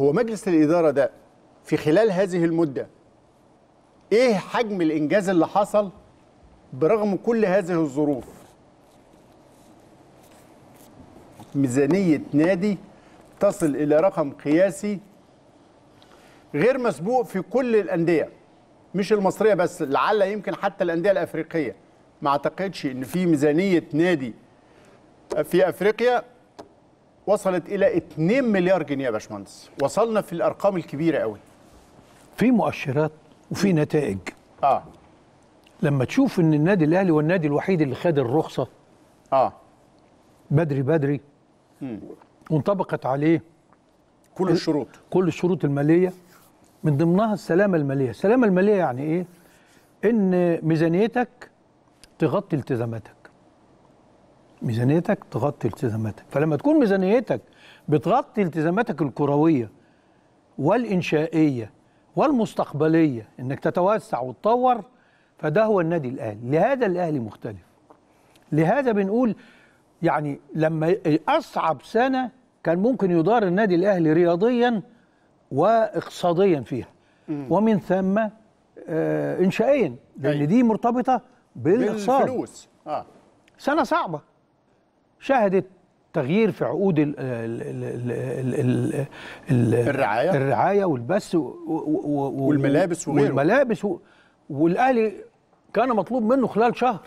هو مجلس الإدارة ده في خلال هذه المدة إيه حجم الإنجاز اللي حصل برغم كل هذه الظروف ميزانية نادي تصل إلى رقم قياسي غير مسبوق في كل الأندية مش المصرية بس لعل يمكن حتى الأندية الأفريقية ما أعتقدش إن في ميزانية نادي في أفريقيا وصلت الى 2 مليار جنيه يا باشمهندس وصلنا في الارقام الكبيره قوي في مؤشرات وفي نتائج اه لما تشوف ان النادي الاهلي والنادي الوحيد اللي خد الرخصه اه بدري بدري مم. وانطبقت عليه كل الشروط كل الشروط الماليه من ضمنها السلامه الماليه السلامه الماليه يعني ايه ان ميزانيتك تغطي التزاماتك ميزانيتك تغطي التزاماتك فلما تكون ميزانيتك بتغطي التزاماتك الكرويه والانشائيه والمستقبليه انك تتوسع وتطور فده هو النادي الاهلي لهذا الاهلي مختلف لهذا بنقول يعني لما اصعب سنه كان ممكن يدار النادي الاهلي رياضيا واقتصاديا فيها ومن ثم آه، انشائيا لان دي مرتبطه بالاقتصاد بالفلوس اه سنه صعبه شهدت تغيير في عقود ال ال ال الـ الرعايه الرعايه والبث والملابس وغيره والملابس والاهلي كان مطلوب منه خلال شهر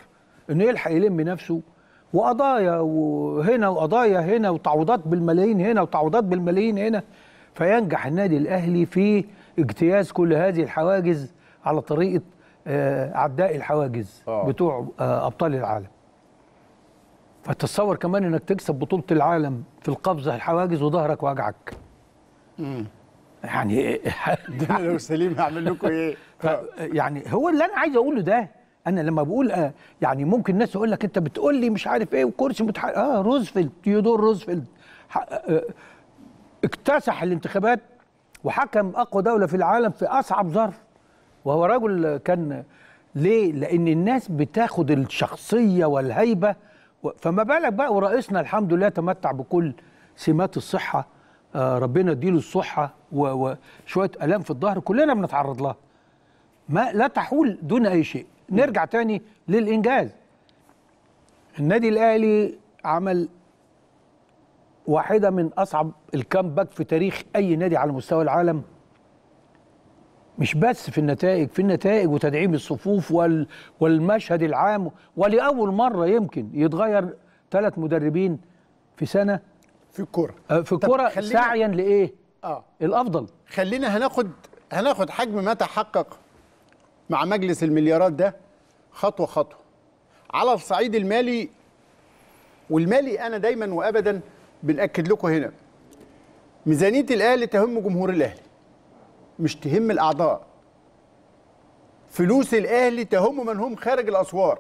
انه يلحق يلم نفسه وقضايا وهنا وقضايا هنا وتعويضات بالملايين هنا وتعويضات بالملايين هنا فينجح النادي الاهلي في اجتياز كل هذه الحواجز على طريقه آه، عداء الحواجز أوه. بتوع آه، ابطال العالم فتصور كمان انك تكسب بطوله العالم في القفزه الحواجز وظهرك وجعك يعني ده إيه؟ لو سليم هعمل لكم ايه يعني هو اللي انا عايز اقوله ده انا لما بقول آه يعني ممكن الناس يقول لك انت بتقول لي مش عارف ايه وكرسي متح... اه روزفلت تيودور روزفلت آه،, آه اكتسح الانتخابات وحكم اقوى دوله في العالم في اصعب ظرف وهو رجل كان ليه لان الناس بتاخد الشخصيه والهيبه فما بالك بقى ورئيسنا الحمد لله تمتع بكل سمات الصحه آه، ربنا يديله الصحه وشويه الام في الظهر كلنا بنتعرض لها ما لا تحول دون اي شيء نرجع تاني للانجاز النادي الاهلي عمل واحده من اصعب الكامباك في تاريخ اي نادي على مستوى العالم مش بس في النتائج في النتائج وتدعيم الصفوف وال والمشهد العام ولاول مره يمكن يتغير ثلاث مدربين في سنه في الكوره آه، في الكوره سعيا لايه اه الافضل خلينا هناخد هناخد حجم ما تحقق مع مجلس المليارات ده خطوه خطوه على الصعيد المالي والمالي انا دايما وابدا بناكد لكم هنا ميزانيه الاهلي تهم جمهور الاهلي مش تهم الاعضاء فلوس الاهلي تهم من هم خارج الاسوار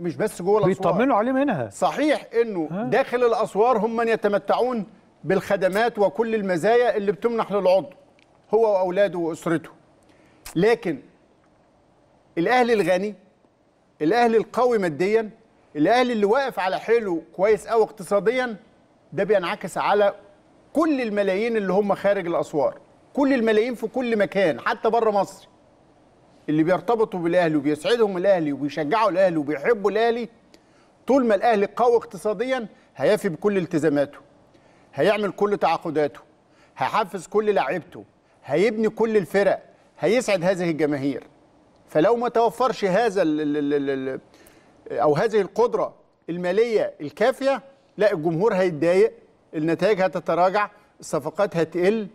مش بس جوه الاسوار بيطمنوا عليه منها صحيح انه ها. داخل الاسوار هم من يتمتعون بالخدمات وكل المزايا اللي بتمنح للعضو هو واولاده واسرته لكن الاهلي الغني الاهلي القوي ماديا الاهلي اللي واقف على حيله كويس قوي اقتصاديا ده بينعكس على كل الملايين اللي هم خارج الاسوار كل الملايين في كل مكان حتى بره مصر اللي بيرتبطوا بالاهلي وبيسعدهم الاهلي وبيشجعوا الاهلي وبيحبوا الاهلي طول ما الاهلي قوي اقتصاديا هيفي بكل التزاماته هيعمل كل تعاقداته هيحفز كل لعيبته هيبني كل الفرق هيسعد هذه الجماهير فلو ما توفرش هذا الـ الـ الـ او هذه القدره الماليه الكافيه لا الجمهور هيتضايق النتائج هتتراجع الصفقات هتقل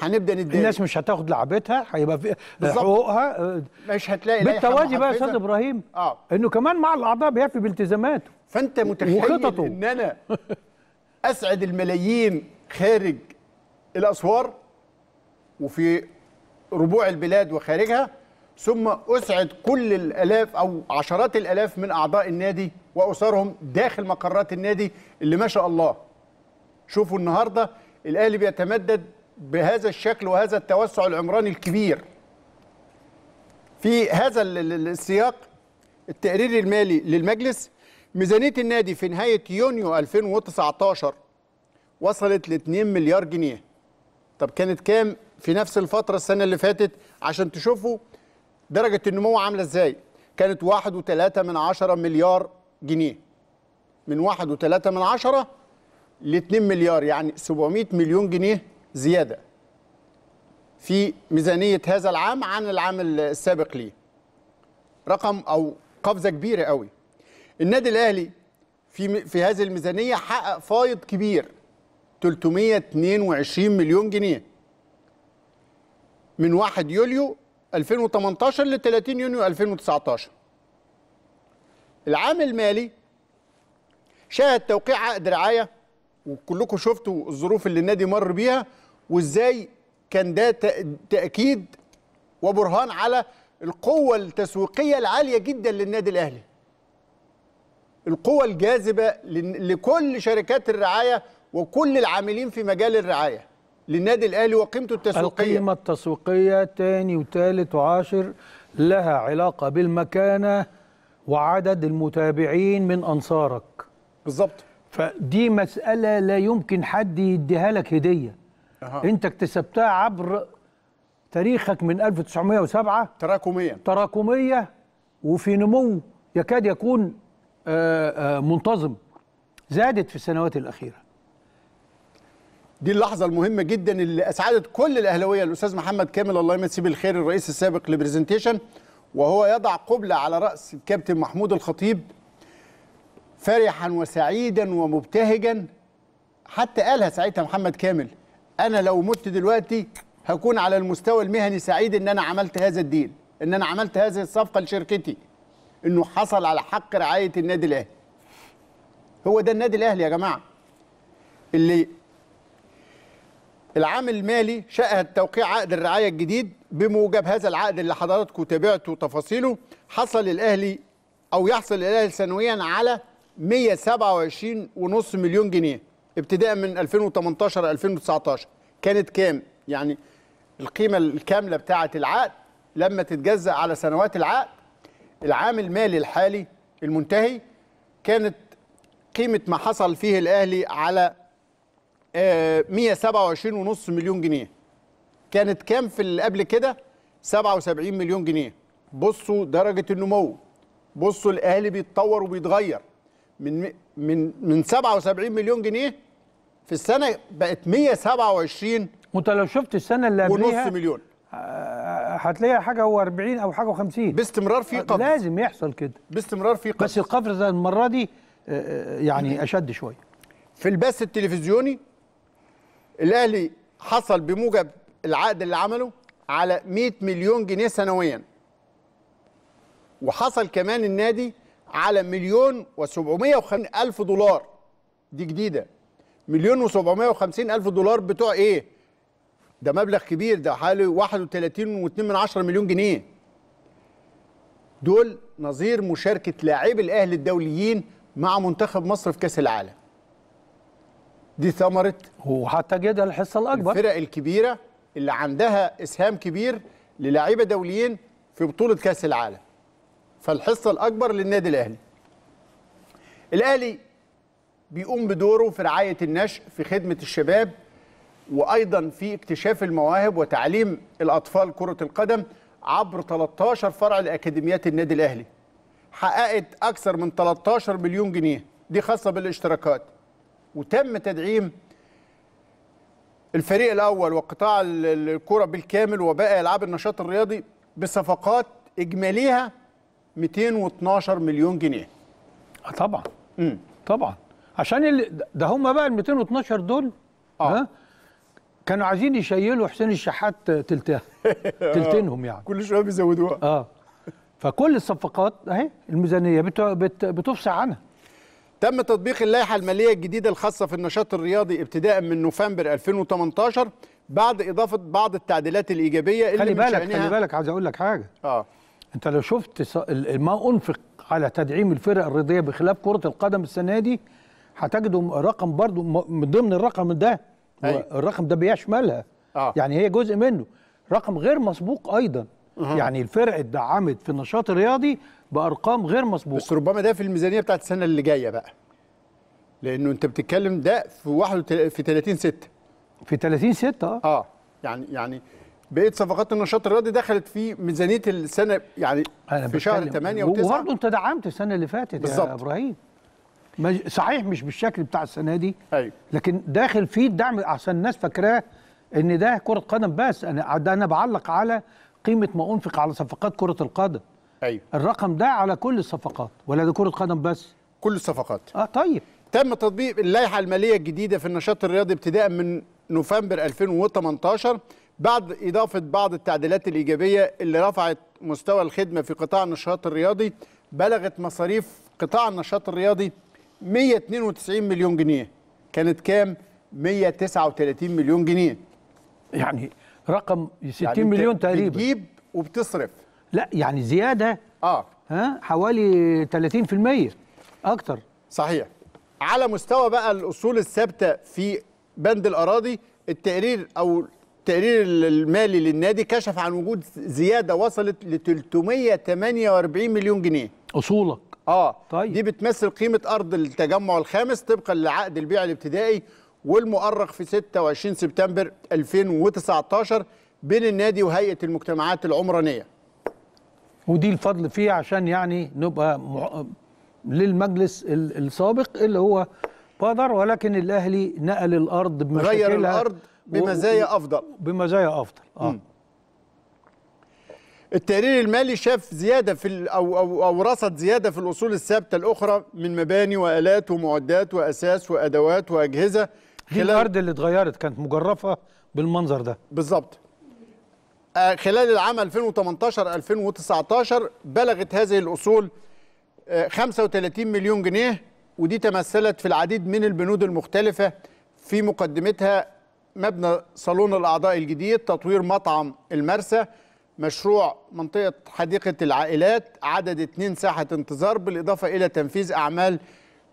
هنبدا نتضايق الناس مش هتاخد لعبتها هيبقى في حقوقها آه، مش هتلاقي بالتوازي بقى يا استاذ ابراهيم آه. انه كمان مع الاعضاء بيفي بالتزاماته فانت متخيل وخططه. ان انا اسعد الملايين خارج الاسوار وفي ربوع البلاد وخارجها ثم اسعد كل الالاف او عشرات الالاف من اعضاء النادي واسرهم داخل مقرات النادي اللي ما شاء الله شوفوا النهارده الاهلي بيتمدد بهذا الشكل وهذا التوسع العمراني الكبير في هذا السياق التقرير المالي للمجلس ميزانية النادي في نهاية يونيو 2019 وصلت ل 2 مليار جنيه طب كانت كام في نفس الفترة السنة اللي فاتت عشان تشوفوا درجة النمو عاملة ازاي كانت 1.3 من عشرة مليار جنيه من 1.3 من عشرة ل 2 مليار يعني 700 مليون جنيه زيادة في ميزانية هذا العام عن العام السابق ليه رقم أو قفزة كبيرة قوي النادي الأهلي في في هذه الميزانية حقق فايض كبير 322 مليون جنيه من 1 يوليو 2018 ل 30 يونيو 2019 العام المالي شاهد توقيع عقد رعايه وكلكم شفتوا الظروف اللي النادي مر بيها وازاي كان ده تاكيد وبرهان على القوه التسويقيه العاليه جدا للنادي الاهلي القوه الجاذبه لكل شركات الرعايه وكل العاملين في مجال الرعايه للنادي الاهلي وقيمته التسويقيه القيمه التسويقيه تاني وتالت وعاشر لها علاقه بالمكانه وعدد المتابعين من انصارك بالظبط فدي مساله لا يمكن حد يديها لك هديه أه. انت اكتسبتها عبر تاريخك من 1907 تراكميا تراكميه وفي نمو يكاد يكون آه، آه، منتظم زادت في السنوات الاخيره دي اللحظة المهمة جدا اللي أسعدت كل الأهلاوية الأستاذ محمد كامل الله يمسيه بالخير الرئيس السابق لبرزنتيشن وهو يضع قبلة على رأس الكابتن محمود الخطيب فرحا وسعيدا ومبتهجا حتى قالها ساعتها محمد كامل انا لو مت دلوقتي هكون على المستوى المهني سعيد ان انا عملت هذا الديل ان انا عملت هذه الصفقه لشركتي انه حصل على حق رعايه النادي الاهلي هو ده النادي الاهلي يا جماعه اللي العام المالي شهد توقيع عقد الرعايه الجديد بموجب هذا العقد اللي حضراتكم تابعتوا تفاصيله حصل الاهلي او يحصل الاهلي سنويا على 127.5 مليون جنيه ابتداء من 2018 2019 كانت كام يعني القيمه الكامله بتاعه العقد لما تتجزا على سنوات العقد العام المالي الحالي المنتهي كانت قيمه ما حصل فيه الاهلي على 127.5 آه، مليون جنيه كانت كام في اللي قبل كده 77 مليون جنيه بصوا درجه النمو بصوا الاهلي بيتطور وبيتغير من من من 77 مليون جنيه في السنه بقت 127 وانت لو شفت السنه اللي قبلها ونص مليون آه، هتلاقيها حاجه هو 40 او حاجه و50 باستمرار في قفز لازم يحصل كده باستمرار في قفز بس القفز المره دي آه، آه، يعني اشد شويه في البث التلفزيوني الاهلي حصل بموجب العقد اللي عمله على 100 مليون جنيه سنويا وحصل كمان النادي على مليون و750 الف دولار دي جديده مليون و750 الف دولار بتوع ايه ده مبلغ كبير ده حوالي 31.2 مليون جنيه دول نظير مشاركه لاعبي الاهلي الدوليين مع منتخب مصر في كاس العالم دي ثمره حتى جدا الحصه الاكبر الفرق الكبيره اللي عندها اسهام كبير للاعيبه دوليين في بطوله كاس العالم فالحصه الاكبر للنادي الاهلي الاهلي بيقوم بدوره في رعاية النشء في خدمة الشباب وأيضا في اكتشاف المواهب وتعليم الأطفال كرة القدم عبر 13 فرع لأكاديميات النادي الأهلي حققت أكثر من 13 مليون جنيه دي خاصة بالاشتراكات وتم تدعيم الفريق الأول وقطاع الكرة بالكامل وباقي ألعاب النشاط الرياضي بصفقات إجماليها 212 مليون جنيه آه، طبعا مم. طبعا عشان اللي ده هم بقى ال 212 دول اه كانوا عايزين يشيلوا حسين الشحات تلتها آه. تلتينهم يعني كل شويه بيزودوها اه فكل الصفقات اهي الميزانيه بت... بت... بتفصح عنها تم تطبيق اللائحه الماليه الجديده الخاصه في النشاط الرياضي ابتداء من نوفمبر 2018 بعد اضافه بعض التعديلات الايجابيه اللي خلي بالك خلي بالك عايز اقول لك حاجه اه انت لو شفت ما انفق على تدعيم الفرق الرياضيه بخلاف كره القدم السنه دي هتجدوا رقم برضو من ضمن الرقم ده الرقم ده بيشملها آه. يعني هي جزء منه رقم غير مسبوق ايضا أه. يعني الفرق اتدعمت في النشاط الرياضي بارقام غير مسبوقه بس ربما ده في الميزانيه بتاعت السنه اللي جايه بقى لانه انت بتتكلم ده في واحد في 30 6 في 30 6 اه اه يعني يعني بقيه صفقات النشاط الرياضي دخلت في ميزانيه السنه يعني في شهر 8 و9 وبرضه انت دعمت السنه اللي فاتت بالزبط. يا ابراهيم صحيح مش بالشكل بتاع السنه دي أيوة. لكن داخل فيه الدعم عشان الناس فاكراه ان ده كره قدم بس انا ده انا بعلق على قيمه ما انفق على صفقات كره القدم ايوه الرقم ده على كل الصفقات ولا ده كره قدم بس كل الصفقات اه طيب تم تطبيق اللائحه الماليه الجديده في النشاط الرياضي ابتداء من نوفمبر 2018 بعد اضافه بعض التعديلات الايجابيه اللي رفعت مستوى الخدمه في قطاع النشاط الرياضي بلغت مصاريف قطاع النشاط الرياضي 192 مليون جنيه كانت كام 139 مليون جنيه يعني رقم 60 يعني مليون تقريبا بتجيب وبتصرف لا يعني زياده اه ها حوالي 30% اكتر صحيح على مستوى بقى الاصول الثابته في بند الاراضي التقرير او التقرير المالي للنادي كشف عن وجود زياده وصلت ل 348 مليون جنيه اصولك اه طيب دي بتمثل قيمه ارض التجمع الخامس طبقا لعقد البيع الابتدائي والمؤرخ في 26 سبتمبر 2019 بين النادي وهيئه المجتمعات العمرانيه ودي الفضل فيه عشان يعني نبقى مع... للمجلس السابق اللي هو بادر ولكن الاهلي نقل الارض بمشاكلها غير الارض بمزايا و... افضل بمزايا افضل اه م. التقرير المالي شاف زياده في او او او رصد زياده في الاصول الثابته الاخرى من مباني والات ومعدات واساس وادوات واجهزه دي الارض اللي اتغيرت كانت مجرفه بالمنظر ده بالظبط آه، خلال العام 2018 2019 بلغت هذه الاصول 35 آه، مليون جنيه ودي تمثلت في العديد من البنود المختلفه في مقدمتها مبنى صالون الاعضاء الجديد تطوير مطعم المرسى مشروع منطقة حديقة العائلات عدد اثنين ساحة انتظار بالإضافة إلى تنفيذ أعمال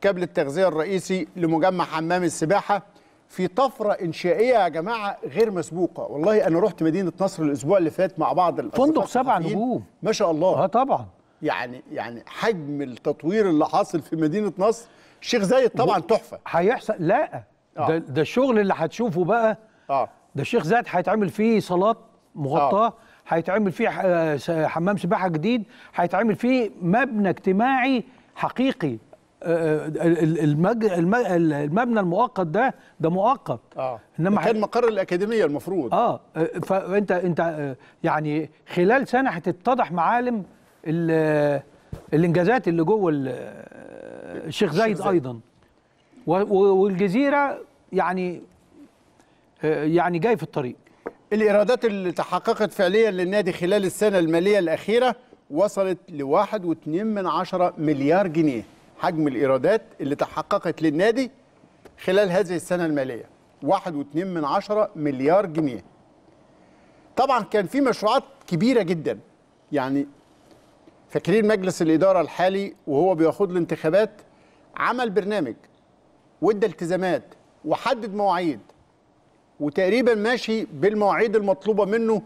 كابل التغذية الرئيسي لمجمع حمام السباحة في طفرة إنشائية يا جماعة غير مسبوقة والله أنا رحت مدينة نصر الأسبوع اللي فات مع بعض فندق سبع نجوم ما شاء الله اه طبعا يعني يعني حجم التطوير اللي حاصل في مدينة نصر شيخ زايد طبعا تحفة هيحصل لا آه. ده, ده الشغل اللي هتشوفه بقى آه. ده الشيخ زايد هيتعمل فيه صالات مغطاه آه. هيتعمل فيه حمام سباحه جديد هيتعمل فيه مبنى اجتماعي حقيقي المبنى المؤقت ده ده مؤقت اه انما كان مقر الاكاديميه المفروض اه فانت انت يعني خلال سنه هتتضح معالم الانجازات اللي جوه الشيخ زايد ايضا والجزيره يعني يعني جاي في الطريق الإيرادات اللي تحققت فعليا للنادي خلال السنة المالية الأخيرة وصلت ل 1.2 مليار جنيه حجم الإيرادات اللي تحققت للنادي خلال هذه السنة المالية 1.2 مليار جنيه طبعا كان في مشروعات كبيرة جدا يعني فاكرين مجلس الإدارة الحالي وهو بيخوض الانتخابات عمل برنامج وادى التزامات وحدد مواعيد وتقريبا ماشي بالمواعيد المطلوبه منه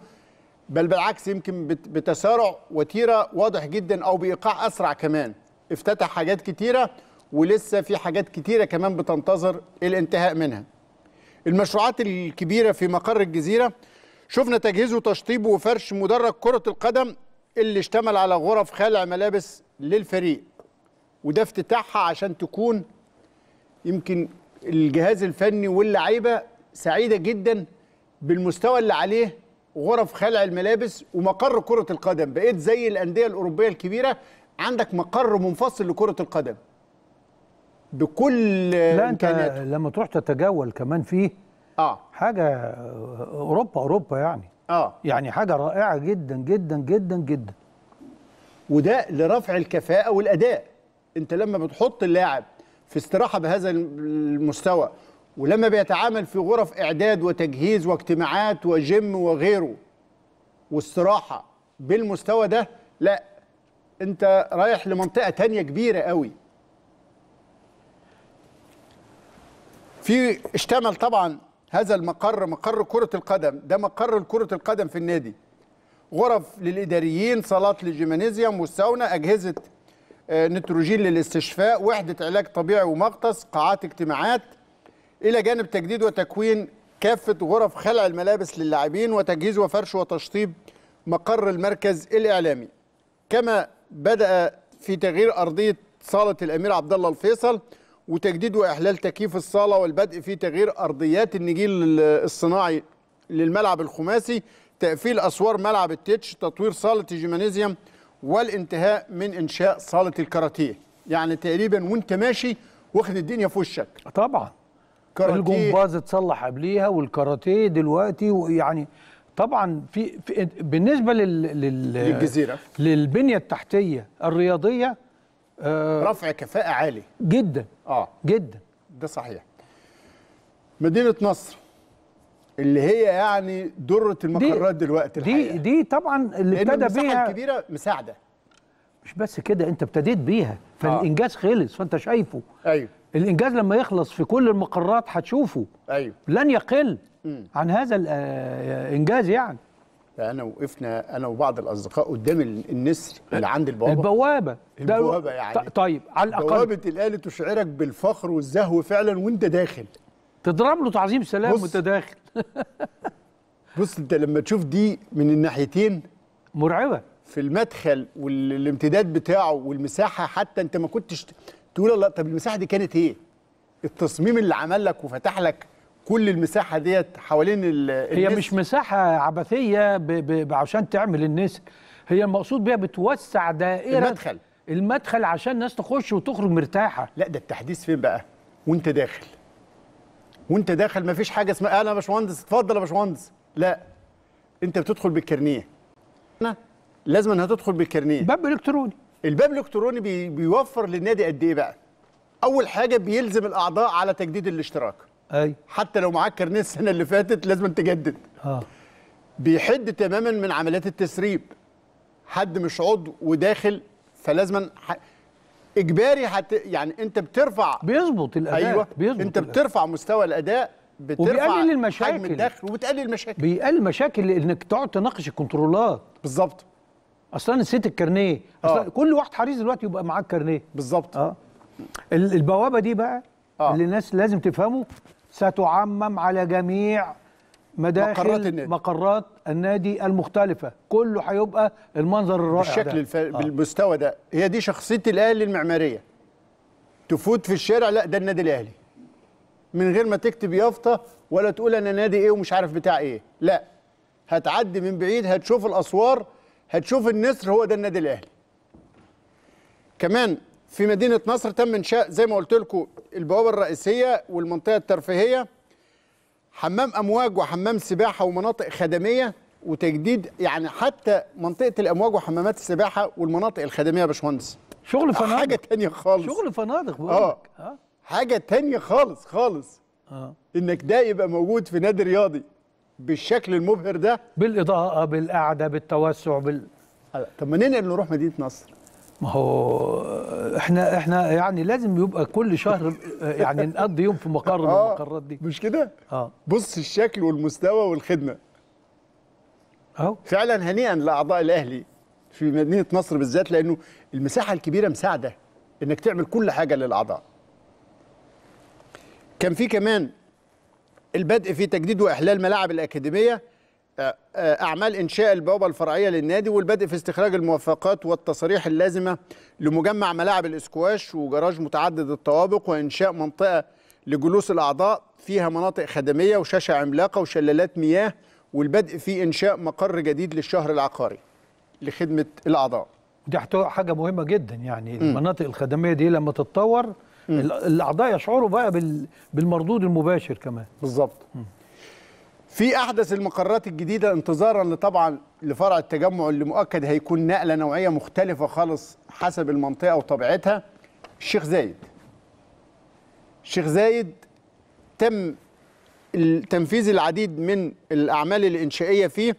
بل بالعكس يمكن بتسارع وتيره واضح جدا او بايقاع اسرع كمان افتتح حاجات كتيره ولسه في حاجات كتيره كمان بتنتظر الانتهاء منها المشروعات الكبيره في مقر الجزيره شفنا تجهيز وتشطيب وفرش مدرج كره القدم اللي اشتمل على غرف خلع ملابس للفريق وده افتتاحها عشان تكون يمكن الجهاز الفني واللعيبه سعيده جدا بالمستوى اللي عليه غرف خلع الملابس ومقر كره القدم بقيت زي الانديه الاوروبيه الكبيره عندك مقر منفصل لكره القدم بكل لا انت لما تروح تتجول كمان فيه اه حاجه اوروبا اوروبا يعني اه يعني حاجه رائعه جدا جدا جدا جدا وده لرفع الكفاءه والاداء انت لما بتحط اللاعب في استراحه بهذا المستوى ولما بيتعامل في غرف اعداد وتجهيز واجتماعات وجيم وغيره واستراحه بالمستوى ده لا انت رايح لمنطقه تانية كبيره قوي في اشتمل طبعا هذا المقر مقر كره القدم ده مقر كره القدم في النادي غرف للاداريين صالات للجيمانيزيوم والساونا اجهزه آه، نتروجين للاستشفاء وحده علاج طبيعي ومغطس قاعات اجتماعات إلى جانب تجديد وتكوين كافة غرف خلع الملابس للاعبين وتجهيز وفرش وتشطيب مقر المركز الإعلامي كما بدأ في تغيير أرضية صالة الأمير عبد الله الفيصل وتجديد وإحلال تكييف الصالة والبدء في تغيير أرضيات النجيل الصناعي للملعب الخماسي تقفيل أسوار ملعب التتش تطوير صالة الجيمانيزيوم والانتهاء من إنشاء صالة الكاراتيه يعني تقريبا وانت ماشي واخد الدنيا في وشك طبعا كاراتيه الجمباز اتصلح قبليها والكاراتيه دلوقتي ويعني طبعا في, في بالنسبه لل, لل للجزيره للبنيه التحتيه الرياضيه آه رفع كفاءه عالي جدا اه جدا ده صحيح مدينه نصر اللي هي يعني دره المقرات دي دلوقتي الحقيقة. دي دي طبعا اللي ابتدى بيها كبيره مساعده مش بس كده انت ابتديت بيها آه. فالانجاز آه. خلص فانت شايفه ايوه الانجاز لما يخلص في كل المقرات هتشوفه ايوه لن يقل م. عن هذا الانجاز آه، يعني انا وقفنا انا وبعض الاصدقاء قدام النسر اللي عند البوابه البوابه البوابه يعني طيب على الاقل بوابه الاهلي تشعرك بالفخر والزهو فعلا وانت داخل تضرب له تعظيم سلام وانت داخل بص انت لما تشوف دي من الناحيتين مرعبه في المدخل والامتداد بتاعه والمساحه حتى انت ما كنتش تقول الله طب المساحه دي كانت ايه؟ التصميم اللي عمل لك وفتح لك كل المساحه ديت حوالين النسر هي مش مساحه عبثيه ب... ب... عشان تعمل النسر هي المقصود بيها بتوسع دائره المدخل المدخل عشان الناس تخش وتخرج مرتاحه لا ده التحديث فين بقى؟ وانت داخل وانت داخل ما فيش حاجه اسمها انا يا باشمهندس اتفضل يا باشمهندس لا انت بتدخل بالكرنيه لازم هتدخل بالكرنيه باب الكتروني الباب الالكتروني بي بيوفر للنادي قد ايه بقى اول حاجه بيلزم الاعضاء على تجديد الاشتراك اي حتى لو معاك كارنيه السنه اللي فاتت لازم تجدد اه بيحد تماما من عمليات التسريب حد مش عضو وداخل فلازما ح... اجباري حت... يعني انت بترفع بيظبط الاداء ايوه بيزبط انت الأداء. بترفع مستوى الاداء بترفع وبيقلل المشاكل حجم الدخل وبتقلل المشاكل بيقلل المشاكل لانك تقعد تناقش الكنترولات بالظبط اصلا نسيت الكارنيه اصلا آه. كل واحد حريص دلوقتي يبقى معاه الكارنيه بالظبط اه البوابه دي بقى آه. اللي الناس لازم تفهمه ستعمم على جميع مداخل مقرات النادي, مقرات النادي المختلفة كله هيبقى المنظر الرائع بالشكل ده. الف... آه. بالمستوى ده هي دي شخصية الأهلي المعمارية تفوت في الشارع لا ده النادي الأهلي من غير ما تكتب يافطة ولا تقول أنا نادي إيه ومش عارف بتاع إيه لا هتعدي من بعيد هتشوف الأسوار هتشوف النسر هو ده النادي الاهلي كمان في مدينه نصر تم انشاء زي ما قلت لكم البوابه الرئيسيه والمنطقه الترفيهيه حمام امواج وحمام سباحه ومناطق خدميه وتجديد يعني حتى منطقه الامواج وحمامات السباحه والمناطق الخدميه يا باشمهندس شغل فنادق حاجه تانية خالص شغل فنادق بقول اه, آه. حاجه تانية خالص خالص اه انك ده يبقى موجود في نادي رياضي بالشكل المبهر ده بالاضاءه بالقعده بالتوسع بال طب ما اللي نروح مدينه نصر ما هو احنا احنا يعني لازم يبقى كل شهر يعني نقضي يوم في مقر من آه، المقرات دي مش كده؟ اه بص الشكل والمستوى والخدمه اهو فعلا هنيئا لاعضاء الاهلي في مدينه نصر بالذات لانه المساحه الكبيره مساعده انك تعمل كل حاجه للاعضاء كان في كمان البدء في تجديد واحلال ملاعب الاكاديميه آه، آه، اعمال انشاء البوابه الفرعيه للنادي والبدء في استخراج الموافقات والتصاريح اللازمه لمجمع ملاعب الاسكواش وجراج متعدد الطوابق وانشاء منطقه لجلوس الاعضاء فيها مناطق خدميه وشاشه عملاقه وشلالات مياه والبدء في انشاء مقر جديد للشهر العقاري لخدمه الاعضاء دي حاجه مهمه جدا يعني المناطق الخدميه دي لما تتطور الاعضاء يشعروا بقى بالمردود المباشر كمان بالظبط في احدث المقرات الجديده انتظارا لطبعا لفرع التجمع اللي مؤكد هيكون نقله نوعيه مختلفه خالص حسب المنطقه وطبيعتها الشيخ زايد الشيخ زايد تم تنفيذ العديد من الاعمال الانشائيه فيه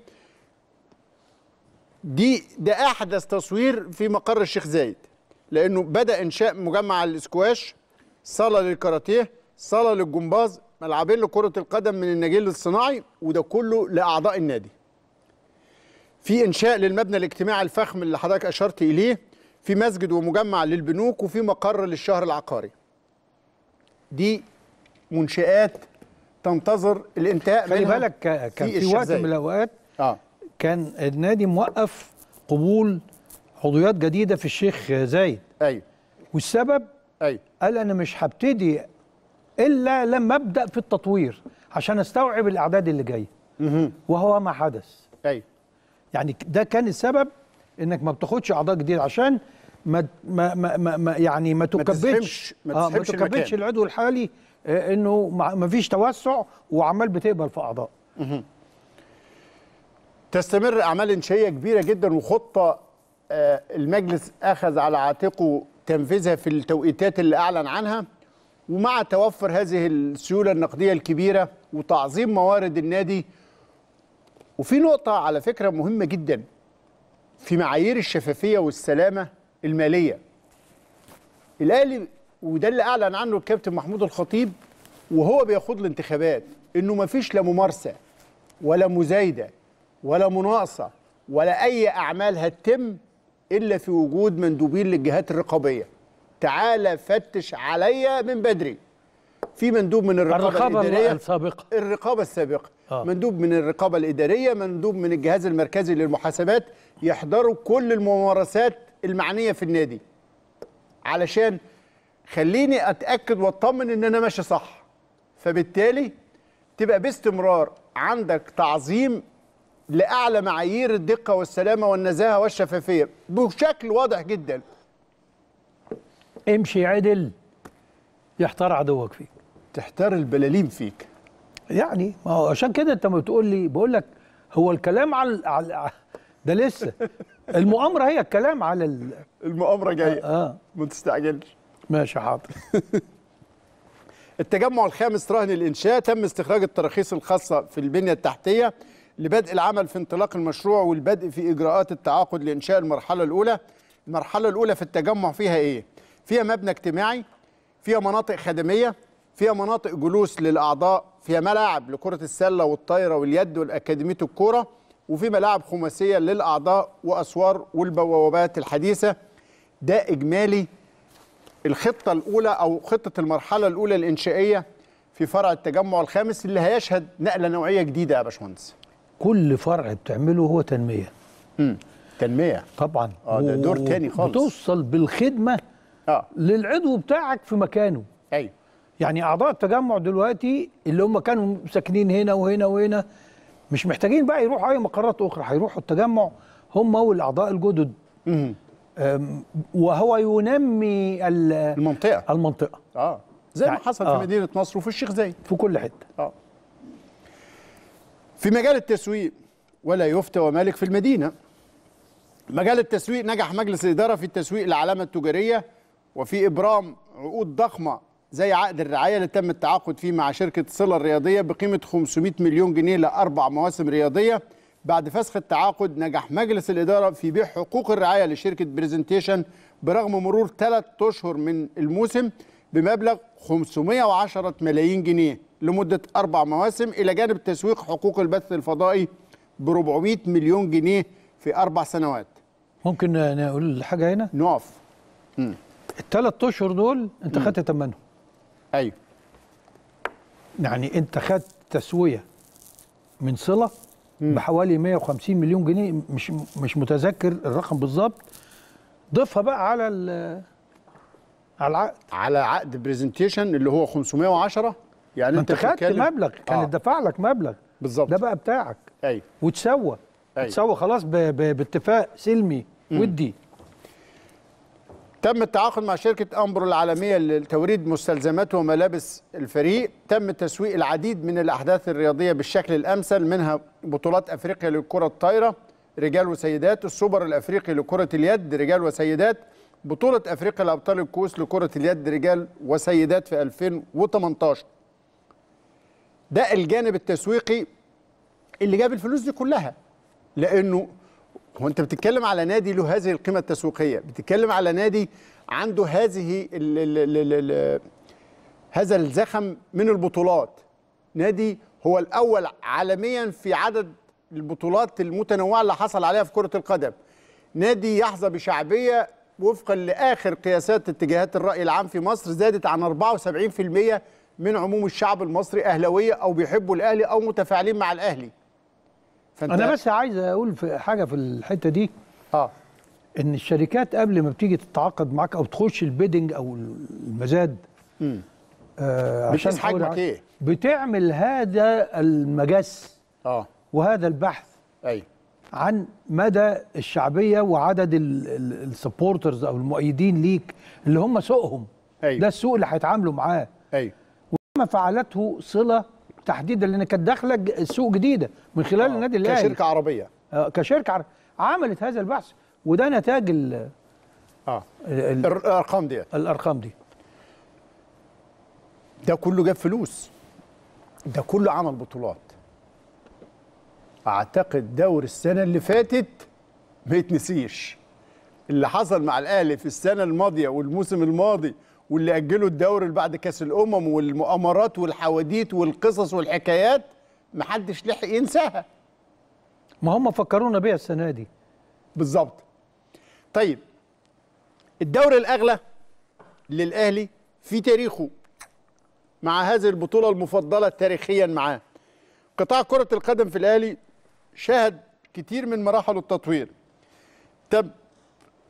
دي ده احدث تصوير في مقر الشيخ زايد لانه بدا انشاء مجمع الاسكواش صاله للكاراتيه صاله للجمباز ملعبين لكره القدم من النجيل الصناعي وده كله لاعضاء النادي في انشاء للمبنى الاجتماعي الفخم اللي حضرتك اشرت اليه في مسجد ومجمع للبنوك وفي مقر للشهر العقاري دي منشآت تنتظر الانتهاء خلي بالك كان في, في وقت من الاوقات آه. كان النادي موقف قبول عضويات جديده في الشيخ زايد ايوه والسبب ايوه قال انا مش هبتدي الا لما ابدا في التطوير عشان استوعب الاعداد اللي جايه اها وهو ما حدث ايوه يعني ده كان السبب انك ما بتاخدش اعضاء جديده عشان ما ما ما, ما يعني ما تكبتش ما تسحبش آه ما تكبتش العضو الحالي آه، انه ما فيش توسع وعمال بتقبل في اعضاء تستمر اعمال انشائيه كبيره جدا وخطه آه، المجلس أخذ على عاتقه تنفيذها في التوقيتات اللي أعلن عنها ومع توفر هذه السيولة النقدية الكبيرة وتعظيم موارد النادي وفي نقطة على فكرة مهمة جدا في معايير الشفافية والسلامة المالية الأهلي وده اللي أعلن عنه الكابتن محمود الخطيب وهو بيخوض الانتخابات إنه مفيش لا ممارسة ولا مزايدة ولا مناقصة ولا أي أعمال هتتم الا في وجود مندوبين للجهات الرقابيه تعالى فتش عليا من بدري في مندوب من الرقابه, الرقابة الاداريه السابقه الرقابه السابقه آه. مندوب من الرقابه الاداريه مندوب من الجهاز المركزي للمحاسبات يحضروا كل الممارسات المعنيه في النادي علشان خليني اتاكد واطمن ان انا ماشي صح فبالتالي تبقى باستمرار عندك تعظيم لاعلى معايير الدقه والسلامه والنزاهه والشفافيه بشكل واضح جدا امشي عدل يحتار عدوك فيك تحتار البلالين فيك يعني ما هو عشان كده انت ما بتقول لي بقول لك هو الكلام على على ده لسه المؤامره هي الكلام على ال... المؤامره جايه اه, آه. ما تستعجلش ماشي حاضر التجمع الخامس رهن الانشاء تم استخراج التراخيص الخاصه في البنيه التحتيه لبدء العمل في انطلاق المشروع والبدء في إجراءات التعاقد لإنشاء المرحلة الأولى المرحلة الأولى في التجمع فيها إيه؟ فيها مبنى اجتماعي فيها مناطق خدمية فيها مناطق جلوس للأعضاء فيها ملاعب لكرة السلة والطايرة واليد والأكاديمية الكورة وفي ملاعب خماسية للأعضاء وأسوار والبوابات الحديثة ده إجمالي الخطة الأولى أو خطة المرحلة الأولى الإنشائية في فرع التجمع الخامس اللي هيشهد نقلة نوعية جديدة يا باشمهندس كل فرع بتعمله هو تنميه امم تنميه طبعا اه ده دور تاني خالص بتوصل بالخدمه اه للعضو بتاعك في مكانه ايوه يعني اعضاء التجمع دلوقتي اللي هم كانوا ساكنين هنا وهنا وهنا مش محتاجين بقى يروحوا اي مقرات اخرى هيروحوا التجمع هم والاعضاء الجدد امم وهو ينمي المنطقه المنطقه اه زي ما يعني حصل آه. في مدينه نصر وفي الشيخ زايد في كل حته اه في مجال التسويق ولا يفتى ومالك في المدينة مجال التسويق نجح مجلس الإدارة في التسويق للعلامة التجارية وفي إبرام عقود ضخمة زي عقد الرعاية اللي تم التعاقد فيه مع شركة صلة الرياضية بقيمة 500 مليون جنيه لأربع مواسم رياضية بعد فسخ التعاقد نجح مجلس الإدارة في بيع حقوق الرعاية لشركة بريزنتيشن برغم مرور ثلاث أشهر من الموسم بمبلغ 510 ملايين جنيه لمدة أربع مواسم إلى جانب تسويق حقوق البث الفضائي ب 400 مليون جنيه في أربع سنوات ممكن نقول حاجة هنا؟ نقف الثلاث أشهر دول أنت خدت تمنهم أيوه يعني أنت خدت تسوية من صلة مم. بحوالي 150 مليون جنيه مش مش متذكر الرقم بالظبط ضيفها بقى على على العقد على عقد برزنتيشن اللي هو 510 يعني انت خدت مبلغ كان آه. دفع لك مبلغ بالظبط ده بقى بتاعك ايوه وتسوى أي. تسوى خلاص ب... ب... باتفاق سلمي م. ودي تم التعاقد مع شركة أمبرو العالمية لتوريد مستلزمات وملابس الفريق تم تسويق العديد من الأحداث الرياضية بالشكل الأمثل منها بطولات أفريقيا للكرة الطايرة رجال وسيدات السوبر الأفريقي لكرة اليد رجال وسيدات بطولة أفريقيا لأبطال الكؤوس لكرة اليد رجال وسيدات في 2018 ده الجانب التسويقي اللي جاب الفلوس دي كلها لانه هو انت بتتكلم على نادي له هذه القيمه التسويقيه بتتكلم على نادي عنده هذه الـ الـ الـ الـ هذا الزخم من البطولات نادي هو الاول عالميا في عدد البطولات المتنوعه اللي حصل عليها في كره القدم نادي يحظى بشعبيه وفقا لاخر قياسات اتجاهات الراي العام في مصر زادت عن 74% من عموم الشعب المصري اهلاويه او بيحبوا الاهلي او متفاعلين مع الاهلي فانت انا بس عايز اقول في حاجه في الحته دي اه ان الشركات قبل ما بتيجي تتعاقد معاك او تخش البيدنج او المزاد امم آه عشان حجمك ايه بتعمل هذا المجس اه وهذا البحث ايوه عن مدى الشعبيه وعدد السبورترز او المؤيدين ليك اللي هم سوقهم أيوه. ده السوق اللي هيتعاملوا معاه ايوه ما فعلته صله تحديدا لان كانت داخله سوق جديده من خلال آه النادي الاهلي كشركه عربيه آه كشركه عربية عملت هذا البحث وده نتاج ال اه ال الارقام دي الارقام دي ده كله جاب فلوس ده كله عمل بطولات اعتقد دور السنه اللي فاتت ما يتنسيش اللي حصل مع الاهلي في السنه الماضيه والموسم الماضي واللي اجلوا الدوري اللي بعد كاس الامم والمؤامرات والحواديت والقصص والحكايات محدش لحق ينساها ما هم فكرونا بيها السنه دي بالظبط طيب الدوري الاغلى للاهلي في تاريخه مع هذه البطوله المفضله تاريخيا معاه قطاع كره القدم في الاهلي شهد كتير من مراحل التطوير طب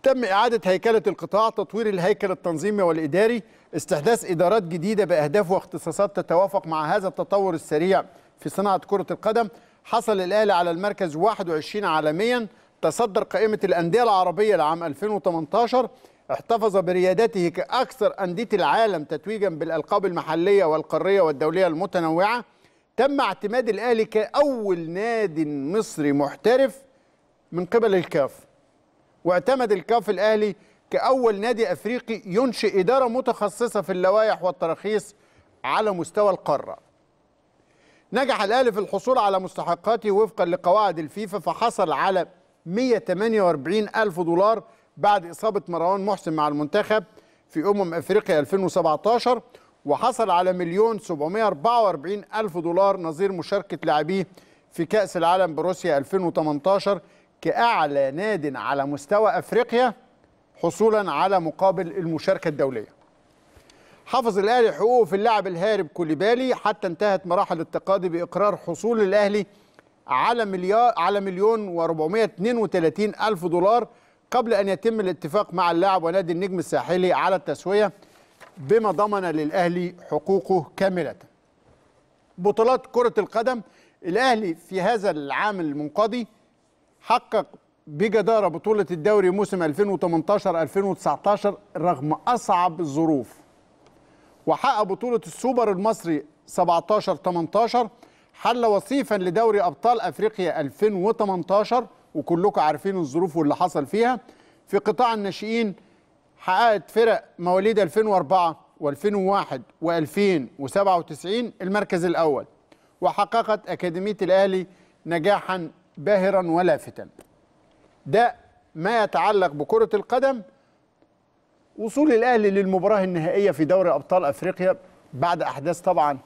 تم إعادة هيكلة القطاع تطوير الهيكل التنظيمي والإداري استحداث إدارات جديدة بأهداف واختصاصات تتوافق مع هذا التطور السريع في صناعة كرة القدم حصل الأهلي على المركز 21 عالميا تصدر قائمة الأندية العربية لعام 2018 احتفظ بريادته كأكثر أندية العالم تتويجا بالألقاب المحلية والقارية والدولية المتنوعة تم اعتماد الأهلي كأول نادي مصري محترف من قبل الكاف واعتمد الكاف الأهلي كأول نادي أفريقي ينشئ إدارة متخصصة في اللوائح والتراخيص على مستوى القارة نجح الأهلي في الحصول على مستحقاته وفقا لقواعد الفيفا فحصل على 148 ألف دولار بعد إصابة مروان محسن مع المنتخب في أمم أفريقيا 2017 وحصل على مليون 744 ألف دولار نظير مشاركة لاعبيه في كأس العالم بروسيا 2018 كأعلى ناد على مستوى أفريقيا حصولا على مقابل المشاركة الدولية حافظ الأهلي حقوقه في اللاعب الهارب كوليبالي حتى انتهت مراحل التقاضي بإقرار حصول الأهلي على مليار على مليون و432 ألف دولار قبل أن يتم الاتفاق مع اللاعب ونادي النجم الساحلي على التسوية بما ضمن للأهلي حقوقه كاملة بطولات كرة القدم الأهلي في هذا العام المنقضي حقق بجدارة بطولة الدوري موسم 2018-2019 رغم أصعب الظروف وحقق بطولة السوبر المصري 17-18 حل وصيفا لدوري أبطال أفريقيا 2018 وكلكم عارفين الظروف واللي حصل فيها في قطاع الناشئين حققت فرق مواليد 2004 و2001 و2097 المركز الأول وحققت أكاديمية الأهلي نجاحا باهرا ولافتا ده ما يتعلق بكرة القدم وصول الأهلي للمباراة النهائية في دوري أبطال أفريقيا بعد أحداث طبعا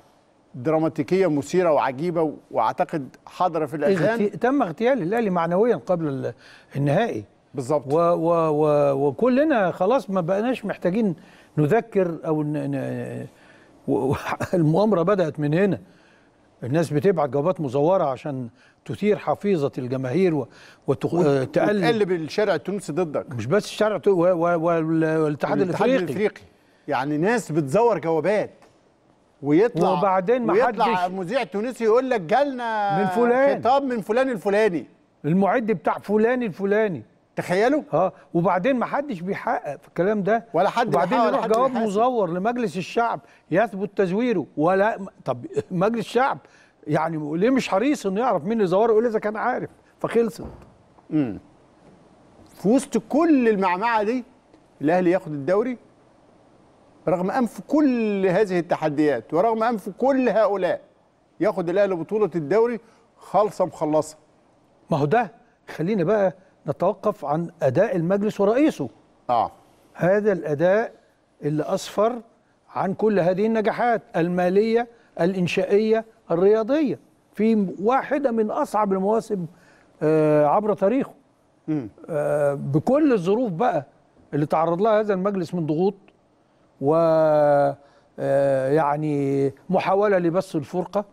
دراماتيكية مثيرة وعجيبة وأعتقد حاضرة في الأذهان تم اغتيال الأهلي معنويا قبل النهائي بالظبط وكلنا خلاص ما بقناش محتاجين نذكر أو المؤامرة بدأت من هنا الناس بتبعت جوابات مزوره عشان تثير حفيظه الجماهير وتقلب آه، وتقلب الشارع التونسي ضدك مش بس الشارع والاتحاد الافريقي الافريقي يعني ناس بتزور جوابات ويطلع وبعدين ويطلع مذيع تونسي يقول لك جالنا من فلان خطاب من فلان الفلاني المعد بتاع فلان الفلاني تخيلوا اه وبعدين ما حدش بيحقق في الكلام ده ولا حد وبعدين يروح جواب مزور لمجلس الشعب يثبت تزويره ولا طب مجلس الشعب يعني ليه مش حريص انه يعرف مين اللي زوره يقول اذا كان عارف فخلصت امم في وسط كل المعمعه دي الاهلي ياخد الدوري رغم انف كل هذه التحديات ورغم انف كل هؤلاء ياخد الاهلي بطوله الدوري خالصه مخلصه ما هو ده خلينا بقى نتوقف عن أداء المجلس ورئيسه آه. هذا الأداء اللي أسفر عن كل هذه النجاحات المالية الإنشائية الرياضية في واحدة من أصعب المواسم آه عبر تاريخه آه بكل الظروف بقى اللي تعرض لها هذا المجلس من ضغوط و آه، يعني محاوله لبث الفرقه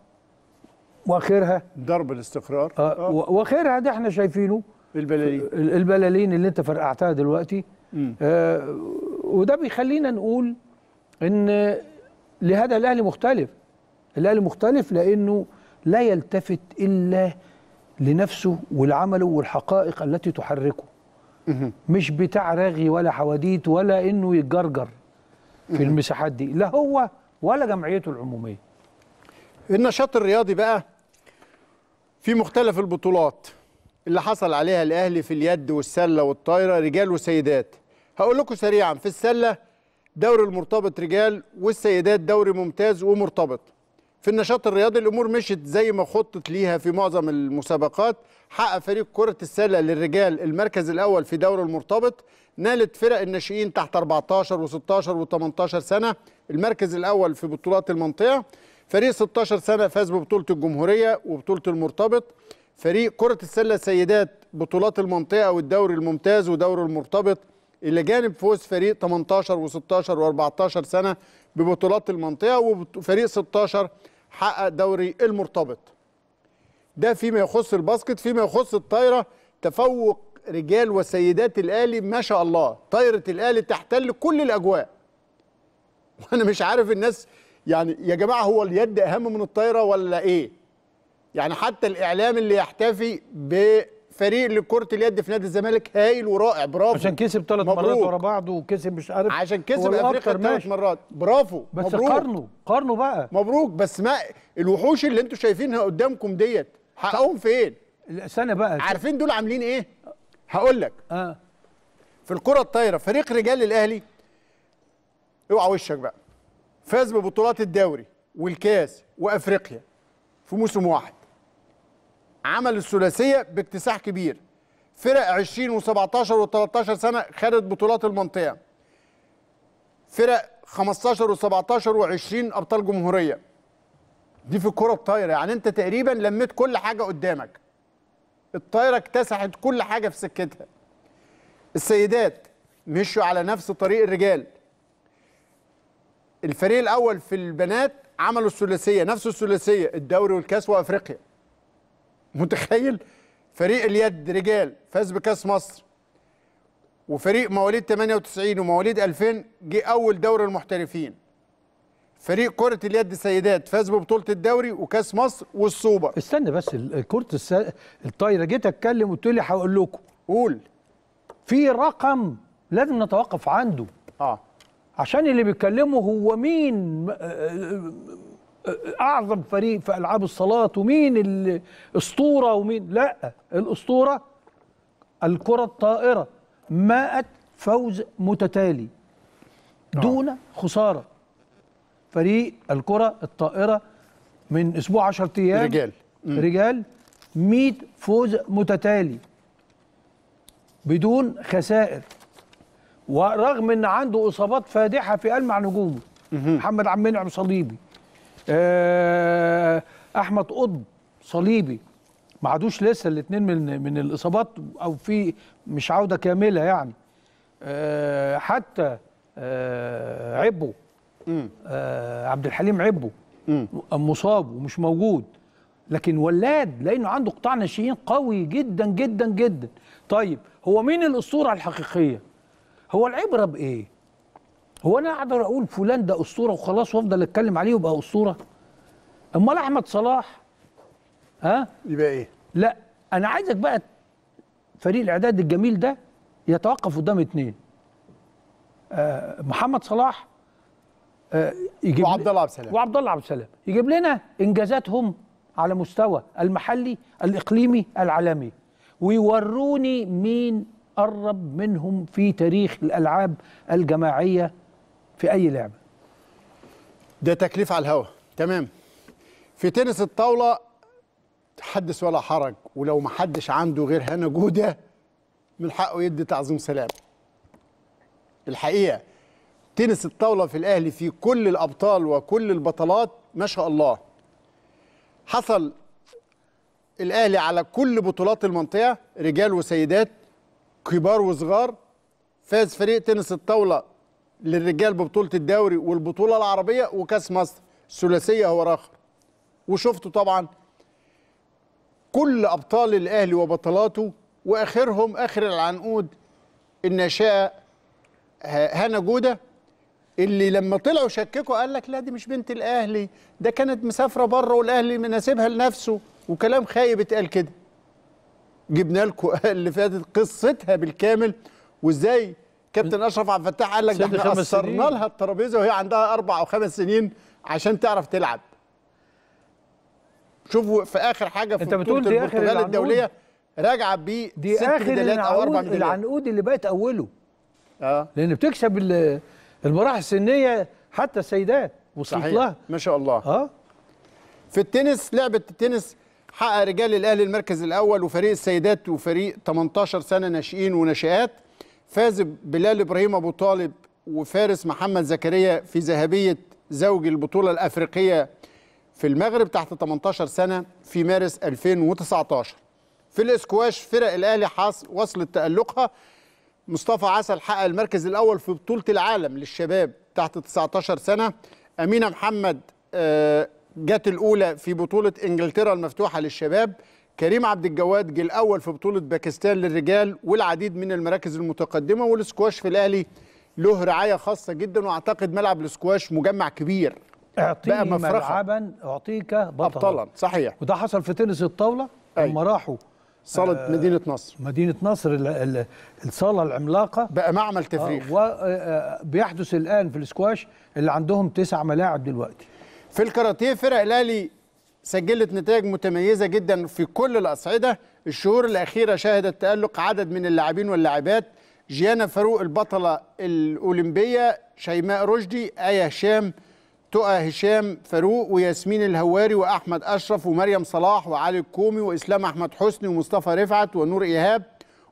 واخرها ضرب الاستقرار آه. آه. واخرها ده احنا شايفينه البلالين البلالين اللي انت فرقعتها دلوقتي آه وده بيخلينا نقول ان لهذا الاهلي مختلف الاهلي مختلف لانه لا يلتفت الا لنفسه ولعمله والحقائق التي تحركه مش بتاع رغي ولا حواديت ولا انه يتجرجر في المساحات دي لا هو ولا جمعيته العموميه النشاط الرياضي بقى في مختلف البطولات اللي حصل عليها الاهلي في اليد والسله والطايره رجال وسيدات هقول لكم سريعا في السله دوري المرتبط رجال والسيدات دوري ممتاز ومرتبط في النشاط الرياضي الامور مشت زي ما خطت ليها في معظم المسابقات حقق فريق كره السله للرجال المركز الاول في دوري المرتبط نالت فرق الناشئين تحت 14 و16 و18 سنه المركز الاول في بطولات المنطقه فريق 16 سنه فاز ببطوله الجمهوريه وبطوله المرتبط فريق كرة السلة السيدات بطولات المنطقة والدوري الممتاز ودوري المرتبط إلى جانب فوز فريق 18 و16 و14 سنة ببطولات المنطقة وفريق 16 حقق دوري المرتبط ده فيما يخص الباسكت فيما يخص الطايرة تفوق رجال وسيدات الأهلي ما شاء الله طايرة الأهلي تحتل كل الأجواء وأنا مش عارف الناس يعني يا جماعة هو اليد أهم من الطايرة ولا إيه يعني حتى الاعلام اللي يحتفي بفريق لكره اليد في نادي الزمالك هايل ورائع برافو عشان كسب ثلاث مرات ورا بعض وكسب مش عارف عشان كسب افريقيا ثلاث مرات برافو بس مبروك. قارنوا قارنوا بقى مبروك بس ما الوحوش اللي انتوا شايفينها قدامكم ديت حقهم فين؟ استنى بقى عارفين دول عاملين ايه؟ هقول لك اه في الكره الطايره فريق رجال الاهلي اوعى وشك بقى فاز ببطولات الدوري والكاس وافريقيا في موسم واحد عمل الثلاثيه باكتساح كبير فرق 20 و17 و13 سنه خدت بطولات المنطقه فرق 15 و17 و20 ابطال جمهوريه دي في الكره الطايره يعني انت تقريبا لميت كل حاجه قدامك الطايره اكتسحت كل حاجه في سكتها السيدات مشوا على نفس طريق الرجال الفريق الاول في البنات عملوا الثلاثيه نفس الثلاثيه الدوري والكاس وافريقيا متخيل فريق اليد رجال فاز بكاس مصر وفريق مواليد 98 ومواليد 2000 جه اول دوري المحترفين فريق كرة اليد سيدات فاز ببطولة الدوري وكاس مصر والسوبر استنى بس كرة الطايرة جيت اتكلم وقلت لي هقول لكم قول في رقم لازم نتوقف عنده اه عشان اللي بيتكلموا هو مين اعظم فريق في العاب الصالات ومين الاسطوره ومين لا الاسطوره الكره الطائره ماءت فوز متتالي آه. دون خساره فريق الكره الطائره من اسبوع 10 ايام رجال رجال 100 فوز متتالي بدون خسائر ورغم ان عنده اصابات فادحه في المع نجومه محمد عبد المنعم صليبي آه، احمد قطب صليبي ما عادوش لسه الاثنين من من الاصابات او في مش عوده كامله يعني أه حتى أه عبو أه عبد الحليم عبو مصاب ومش موجود لكن ولاد لانه عنده قطاع ناشئين قوي جدا جدا جدا طيب هو مين الاسطوره الحقيقيه هو العبره بايه هو انا اقدر اقول فلان ده اسطوره وخلاص وافضل اتكلم عليه وبقى اسطوره امال احمد صلاح ها يبقى ايه لا انا عايزك بقى فريق الاعداد الجميل ده يتوقف قدام اتنين آه محمد صلاح آه يجيب وعبد الله عبد السلام وعبد الله عبد السلام يجيب لنا انجازاتهم على مستوى المحلي الاقليمي العالمي ويوروني مين قرب منهم في تاريخ الالعاب الجماعيه في اي لعبه ده تكليف على الهوا تمام في تنس الطاوله حدث ولا حرج ولو ما حدش عنده غير هنا جوده من حقه يدي تعظيم سلام الحقيقه تنس الطاوله في الاهلي في كل الابطال وكل البطلات ما شاء الله حصل الاهلي على كل بطولات المنطقه رجال وسيدات كبار وصغار فاز فريق تنس الطاوله للرجال ببطوله الدوري والبطوله العربيه وكاس مصر الثلاثيه هو الاخر وشفتوا طبعا كل ابطال الاهلي وبطلاته واخرهم اخر العنقود الناشئه هنا جوده اللي لما طلعوا شككوا قال لك لا دي مش بنت الاهلي ده كانت مسافره بره والاهلي مناسبها لنفسه وكلام خايب اتقال كده جبنا لكم اللي فاتت قصتها بالكامل وازاي كابتن اشرف عبد الفتاح قال لك ده احنا قصرنا لها الترابيزه وهي عندها اربع او خمس سنين عشان تعرف تلعب شوفوا في اخر حاجه في انت بتقول دي اخر الدوليه راجعه بيه دي اخر العنقود العنقود اللي بقت اوله اه لان بتكسب المراحل السنيه حتى السيدات وصلت صحيح. لها ما شاء الله اه في التنس لعبه التنس حقق رجال الاهلي المركز الاول وفريق السيدات وفريق 18 سنه ناشئين وناشئات فاز بلال ابراهيم ابو طالب وفارس محمد زكريا في ذهبيه زوج البطوله الافريقيه في المغرب تحت 18 سنه في مارس 2019 في الاسكواش فرق الاهلي حاص وصلت تالقها مصطفى عسل حقق المركز الاول في بطوله العالم للشباب تحت 19 سنه امينه محمد آه، جت الاولى في بطوله انجلترا المفتوحه للشباب كريم عبد الجواد جه الاول في بطوله باكستان للرجال والعديد من المراكز المتقدمه والسكواش في الاهلي له رعايه خاصه جدا واعتقد ملعب السكواش مجمع كبير بقى مفرخة ملعبا اعطيك بطلا ابطلا صحيح وده حصل في تنس الطاوله لما راحوا صاله آه مدينه نصر مدينه نصر الصاله العملاقه بقى معمل تفريخ آه وبيحدث آه، آه، الان في الاسكواش اللي عندهم تسع ملاعب دلوقتي في الكاراتيه فرق الاهلي سجلت نتائج متميزه جدا في كل الاصعده الشهور الاخيره شهدت تالق عدد من اللاعبين واللاعبات جيانا فاروق البطله الاولمبيه شيماء رشدي ايه هشام تقى هشام فاروق وياسمين الهواري واحمد اشرف ومريم صلاح وعلي الكومي واسلام احمد حسني ومصطفى رفعت ونور ايهاب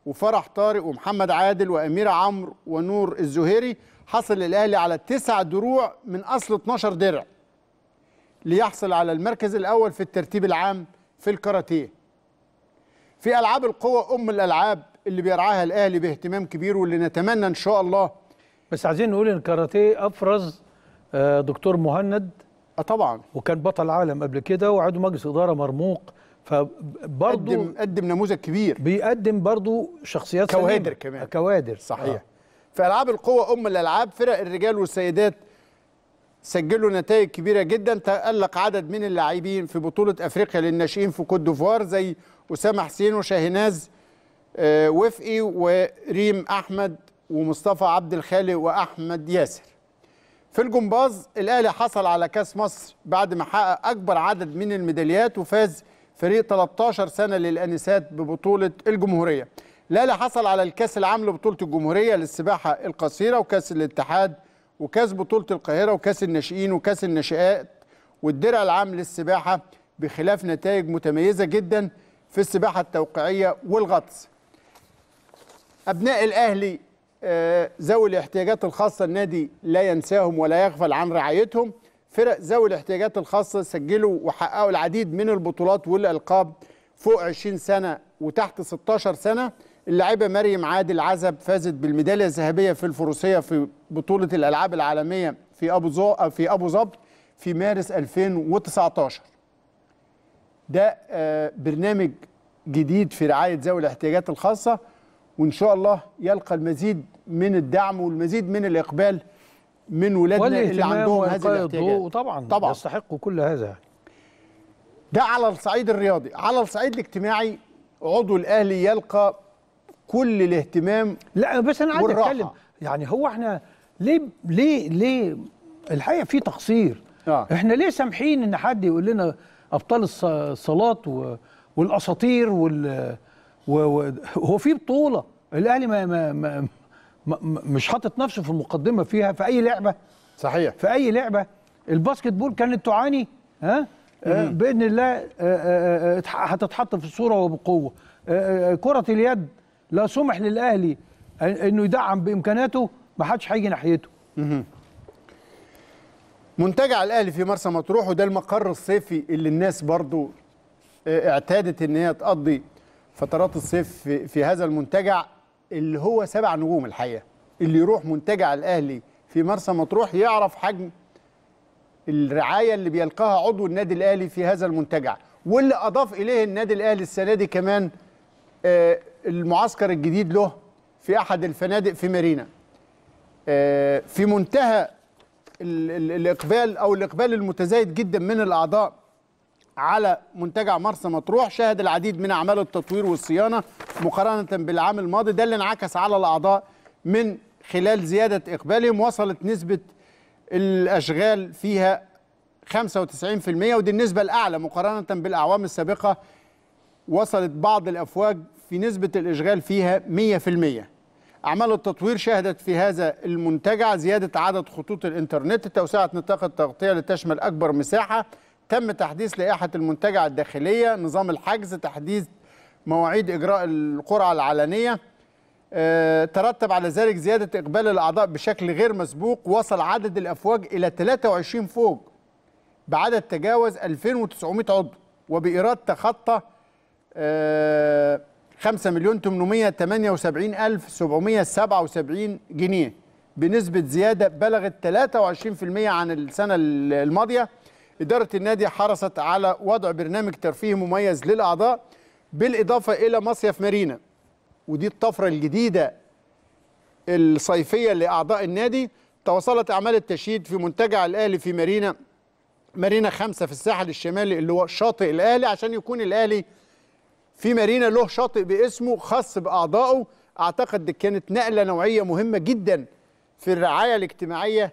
وفرح طارق ومحمد عادل واميره عمرو ونور الزهيري حصل الاهلي على تسع دروع من اصل 12 درع ليحصل على المركز الأول في الترتيب العام في الكاراتيه في ألعاب القوة أم الألعاب اللي بيرعاها الأهلي باهتمام كبير واللي نتمنى إن شاء الله بس عايزين نقول إن الكاراتيه أفرز آه، دكتور مهند اه طبعا وكان بطل عالم قبل كده وعضو مجلس إدارة مرموق فبرضه قدم قدم نموذج كبير بيقدم برضه شخصيات كوادر سليمة. كمان كوادر صحيح آه. في العاب القوه ام الالعاب فرق الرجال والسيدات سجلوا نتائج كبيره جدا تالق عدد من اللاعبين في بطوله افريقيا للناشئين في كوت ديفوار زي اسامه حسين وشاهناز آه، وفقي وريم احمد ومصطفى عبد الخالق واحمد ياسر في الجمباز الاهلي حصل على كاس مصر بعد ما حقق اكبر عدد من الميداليات وفاز فريق 13 سنه للانسات ببطوله الجمهوريه الاهلي حصل على الكاس العام لبطوله الجمهوريه للسباحه القصيره وكاس الاتحاد وكاس بطوله القاهره وكاس الناشئين وكاس الناشئات والدرع العام للسباحه بخلاف نتائج متميزه جدا في السباحه التوقيعيه والغطس. ابناء الاهلي آه، ذوي الاحتياجات الخاصه النادي لا ينساهم ولا يغفل عن رعايتهم. فرق ذوي الاحتياجات الخاصه سجلوا وحققوا العديد من البطولات والالقاب فوق 20 سنه وتحت 16 سنه اللاعبة مريم عادل عزب فازت بالميدالية الذهبية في الفروسية في بطولة الألعاب العالمية في أبو زو... في أبو ظبي في مارس 2019 ده آه، برنامج جديد في رعاية ذوي الاحتياجات الخاصة وإن شاء الله يلقى المزيد من الدعم والمزيد من الإقبال من ولادنا اللي عندهم هذه الاحتياجات وطبعا طبعا يستحقوا كل هذا ده على الصعيد الرياضي على الصعيد الاجتماعي عضو الأهلي يلقى كل الاهتمام لا بس انا عايز اتكلم يعني هو احنا ليه ليه ليه الحقيقه في تقصير آه. احنا ليه سامحين ان حد يقول لنا ابطال الصلاه والاساطير وال هو في بطوله الاهلي ما... ما... ما... مش حاطط نفسه في المقدمه فيها في اي لعبه صحيح في اي لعبه الباسكت بول كانت تعاني ها آه، باذن الله آه، آه، هتتحط في الصوره وبقوه كره اليد لا سمح للاهلي انه يدعم بامكاناته ما حدش هيجي ناحيته منتجع الاهلي في مرسى مطروح وده المقر الصيفي اللي الناس برضو آه، اعتادت ان هي تقضي فترات الصيف في هذا المنتجع اللي هو سبع نجوم الحقيقه اللي يروح منتجع الاهلي في مرسى مطروح يعرف حجم الرعايه اللي بيلقاها عضو النادي الاهلي في هذا المنتجع واللي اضاف اليه النادي الاهلي السنه دي كمان آه، المعسكر الجديد له في احد الفنادق في مارينا آه، في منتهى الاقبال او الاقبال المتزايد جدا من الاعضاء على منتجع مرسى مطروح شهد العديد من اعمال التطوير والصيانه مقارنه بالعام الماضي ده اللي انعكس على الاعضاء من خلال زياده اقبالهم وصلت نسبه الاشغال فيها 95% ودي النسبه الاعلى مقارنه بالاعوام السابقه وصلت بعض الأفواج في نسبة الإشغال فيها 100% أعمال التطوير شهدت في هذا المنتجع زيادة عدد خطوط الإنترنت توسعة نطاق التغطية لتشمل أكبر مساحة تم تحديث لائحة المنتجع الداخلية نظام الحجز تحديث مواعيد إجراء القرعة العلنية آه، ترتب على ذلك زيادة إقبال الأعضاء بشكل غير مسبوق وصل عدد الأفواج إلى 23 فوج بعدد تجاوز 2900 عضو وبإيراد تخطى 5 آه، مليون 878 ألف 777 جنيه بنسبة زيادة بلغت 23% عن السنة الماضية إدارة النادي حرصت على وضع برنامج ترفيه مميز للأعضاء بالإضافة إلى مصيف مارينا ودي الطفرة الجديدة الصيفية لأعضاء النادي تواصلت أعمال التشييد في منتجع الأهلي في مارينا مارينا خمسة في الساحل الشمالي اللي هو شاطئ الأهلي عشان يكون الأهلي في مارينا له شاطئ باسمه خاص باعضائه اعتقد كانت نقله نوعيه مهمه جدا في الرعايه الاجتماعيه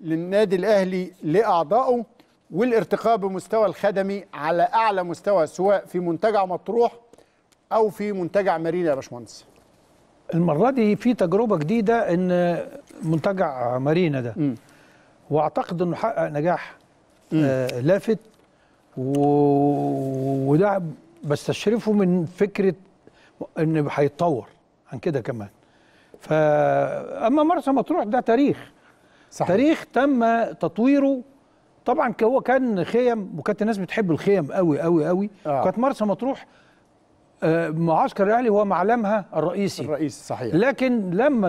للنادي الاهلي لاعضائه والارتقاء بمستوى الخدمي على اعلى مستوى سواء في منتجع مطروح او في منتجع مارينا يا باشمهندس المره دي في تجربه جديده ان منتجع مارينا ده م. واعتقد انه حقق نجاح آه لافت و... وده بستشرفه من فكره ان هيتطور عن كده كمان فاما مرسى مطروح ده تاريخ صحيح. تاريخ تم تطويره طبعا هو كان خيم وكانت الناس بتحب الخيم قوي قوي قوي آه. وكانت مرسى مطروح آه، معسكر الاهلي يعني هو معلمها الرئيسي الرئيسي صحيح لكن لما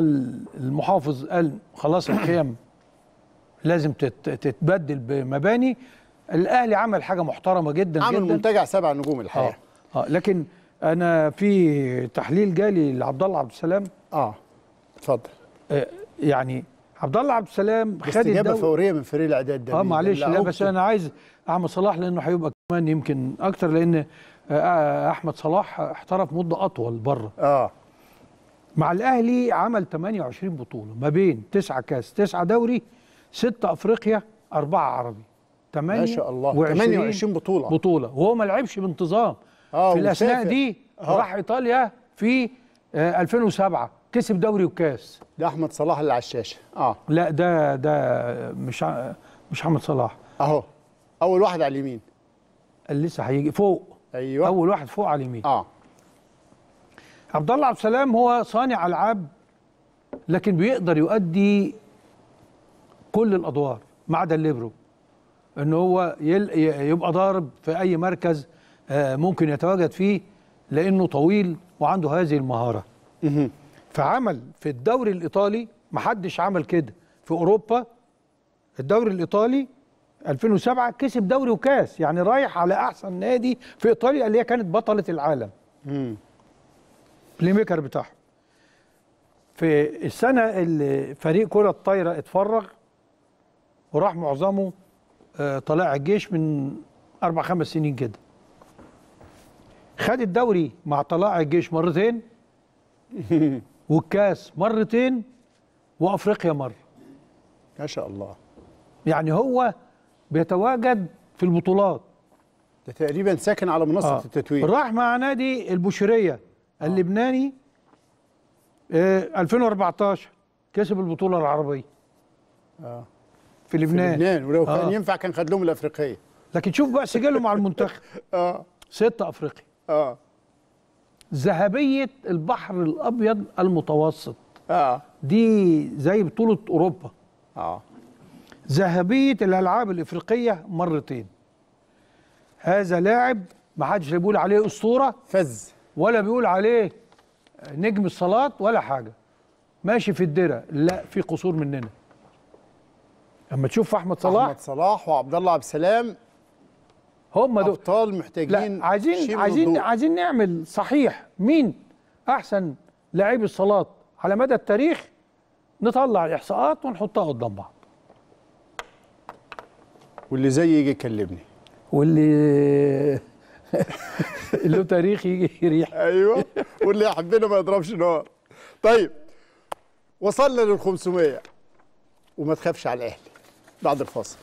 المحافظ قال خلاص الخيم لازم تتبدل بمباني الاهلي عمل حاجه محترمه جدا عمل جداً. منتجع سبع نجوم الحقيقه اه, آه لكن انا في تحليل جالي لعبد الله عبد السلام اه اتفضل آه يعني عبد الله عبد السلام خد استجابه فوريه من فريق الاعداد ده اه معلش لا بس انا عايز احمد صلاح لانه هيبقى كمان يمكن اكتر لان آه، آه، احمد صلاح احترف مده اطول بره اه مع الاهلي عمل 28 بطوله ما بين تسعه كاس تسعه دوري سته افريقيا اربعه عربي ما شاء الله 28 بطوله بطوله وهو ما لعبش بانتظام آه في الاثناء دي آه. راح ايطاليا في آه 2007 كسب دوري وكاس ده احمد صلاح اللي على الشاشه اه لا ده ده مش مش محمد صلاح اهو اول واحد على اليمين اللي لسه هيجي فوق ايوه اول واحد فوق على اليمين اه عبد الله عبد السلام هو صانع العاب لكن بيقدر يؤدي كل الادوار ما عدا الليبرو ان هو يبقى ضارب في اي مركز آه، ممكن يتواجد فيه لانه طويل وعنده هذه المهاره فعمل في الدوري الايطالي ما حدش عمل كده في اوروبا الدوري الايطالي 2007 كسب دوري وكاس يعني رايح على احسن نادي في ايطاليا اللي هي كانت بطله العالم بلي ميكر بتاعهم في السنه اللي فريق كره الطايره اتفرغ وراح معظمه آه، طلائع الجيش من أربع خمس سنين كده خد الدوري مع طلائع الجيش مرتين والكاس مرتين وأفريقيا مرة ما شاء الله يعني هو بيتواجد في البطولات ده تقريبا ساكن على منصة آه. التتويج راح مع نادي اللبناني آه. اللبناني آه 2014 كسب البطولة العربية آه. في لبنان في لبنان ولو كان آه. ينفع كان خد لهم الافريقيه لكن شوف بقى سجله مع المنتخب اه ست افريقيا اه ذهبيه البحر الابيض المتوسط اه دي زي بطوله اوروبا اه ذهبيه الالعاب الافريقيه مرتين هذا لاعب ما حدش بيقول عليه اسطوره فز ولا بيقول عليه نجم الصلاه ولا حاجه ماشي في الدره لا في قصور مننا اما تشوف احمد صلاح احمد صلاح وعبد الله عبد السلام هم دول ابطال محتاجين لا عايزين عايزين عايزين نعمل صحيح مين احسن لاعبي الصالات على مدى التاريخ نطلع الاحصاءات ونحطها قدام بعض واللي زي يجي يكلمني واللي اللي له تاريخ يجي يريح ايوه واللي يحبنا ما يضربش نار طيب وصلنا لل 500 وما تخافش على الاهلي بعد الفاصل